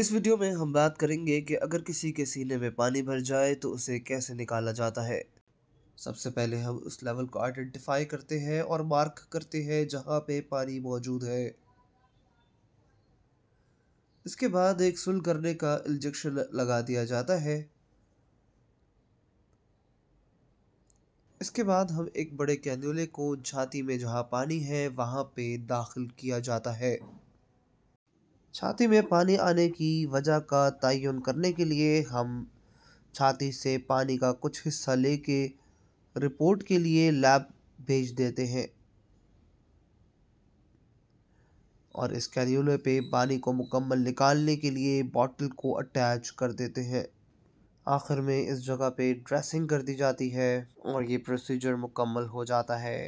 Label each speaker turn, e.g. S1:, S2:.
S1: इस वीडियो में हम बात करेंगे कि अगर किसी के सीने में पानी भर जाए तो उसे कैसे निकाला जाता है सबसे पहले हम उस लेवल को आइडेंटिफाई करते हैं और मार्क करते हैं जहाँ पे पानी मौजूद है इसके बाद एक सुल करने का इंजेक्शन लगा दिया जाता है इसके बाद हम एक बड़े कैन्यूले को छाती में जहाँ पानी है वहाँ पे दाखिल किया जाता है छाती में पानी आने की वजह का तयन करने के लिए हम छाती से पानी का कुछ हिस्सा लेके रिपोर्ट के लिए लैब भेज देते हैं और इस कैन्यूले पे पानी को मुकम्मल निकालने के लिए बॉटल को अटैच कर देते हैं आखिर में इस जगह पे ड्रेसिंग कर दी जाती है और ये प्रोसीजर मुकम्मल हो जाता है